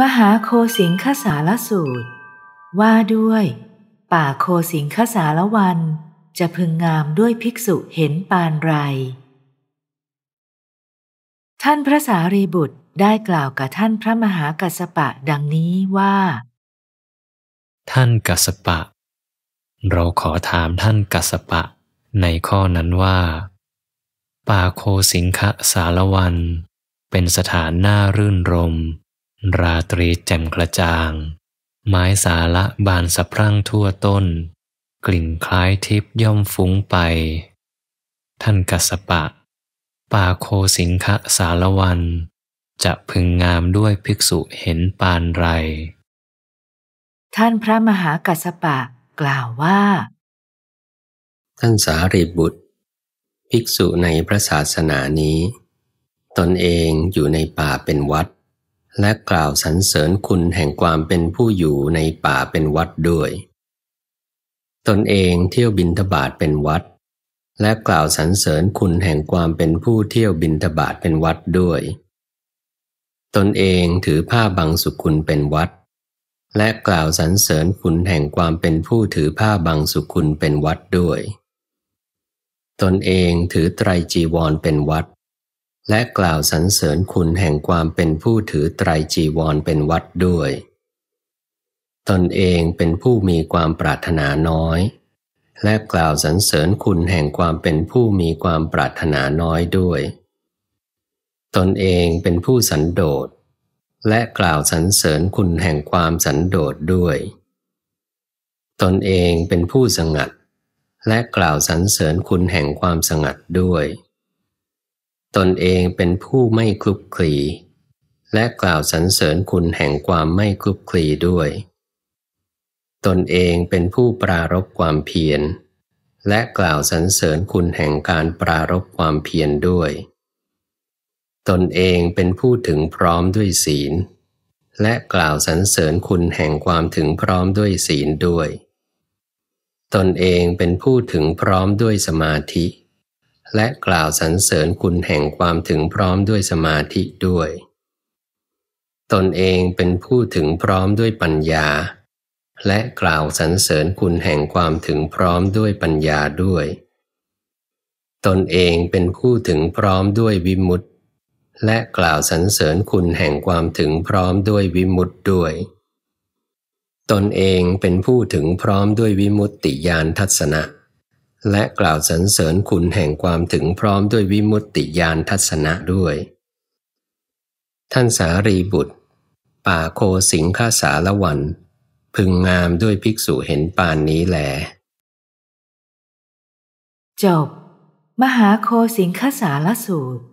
มหาโคสิงคสารสูตร ว่าด้วย ป่าโคสิงคสารวันจะพึงงามด้วยภิกษุเห็นปานไร ท่านพระสารีบุตรได้กล่าวกับท่านพระมหากัสปะดังนี้ว่า ท่านกัสปะ เราขอถามท่านกัสปะในข้อนั้นว่า ป่าโคสิงคสารวันเป็นสถานน่ารื่นรมย์ราตรีแจ่มกระจ่าง ไม้สาละบานสะพรั่งทั่วต้น กลิ่นคล้ายทิพย่อมฟุ้งไป ท่านกัสปะ ป่าโคสิงคะสารวัน จะพึงงามด้วยภิกษุเห็นปานไร ท่านพระมหากัสปะกล่าวว่า ท่านสารีบุตร ภิกษุในพระศาสนานี้ ตนเองอยู่ในป่าเป็นวัดและกล่าวสรรเสริญคุณแห่งความเป็นผู้อยู่ในป่าเป็นวัดด้วย ตนเองเที่ยวบินทบาทเป็นวัด และกล่าวสรรเสริญคุณแห่งความเป็นผู้เที่ยวบินทบาทเป็นวัดด้วย ตนเองถือผ้าบังสุขุนเป็นวัด และกล่าวสรรเสริญคุณแห่งความเป็นผู้ถือผ้าบังสุขุนเป็นวัดด้วย ตนเองถือไตรจีวรเป็นวัดและกล่าวสรรเสริญคุณแห่งความเป็นผู้ถือไตรจีวรเป็นวัดด้วย ตนเองเป็นผู้มีความปรารถนาน้อย และกล่าวสรรเสริญคุณแห่งความเป็นผู้มีความปรารถนาน้อยด้วย ตนเองเป็นผู้สันโดษและกล่าวสรรเสริญคุณแห่งความสันโดษด้วย ตนเองเป็นผู้สงัด และกล่าวสรรเสริญคุณแห่งความสงัดด้วยตนเองเป็นผู้ไม่คลุกคลีและกล่าวสรรเสริญคุณแห่งความไม่คลุกคลีด้วย ตนเองเป็นผู้ปรารบความเพียรและกล่าวสรรเสริญคุณแห่งการปรารบความเพียรด้วย ตนเองเป็นผู้ถึงพร้อมด้วยศีล และกล่าวสรรเสริญคุณแห่งความถึงพร้อมด้วยศีลด้วย ตนเองเป็นผู้ถึงพร้อมด้วยสมาธิและกล่าวสรรเสริญคุณแห่งความถึงพร้อมด้วยสมาธิด้วย ตนเองเป็นผู้ถึงพร้อมด้วยปัญญา และกล่าวสรรเสริญคุณแห่งความถึงพร้อมด้วยปัญญาด้วย ตนเองเป็นผู้ถึงพร้อมด้วยวิมุตติและกล่าวสรรเสริญคุณแห่งความถึงพร้อมด้วยวิมุตติด้วย ตนเองเป็นผู้ถึงพร้อมด้วยวิมุตติยานทัศนะและกล่าวสรรเสริญคุณแห่งความถึงพร้อมด้วยวิมุตติญาณทัศนะด้วย ท่านสารีบุตร ป่าโคสิงฆาสารวัน พึงงามด้วยภิกษุเห็นปานนี้แหลจบ มหาโคสิงฆสารสูตร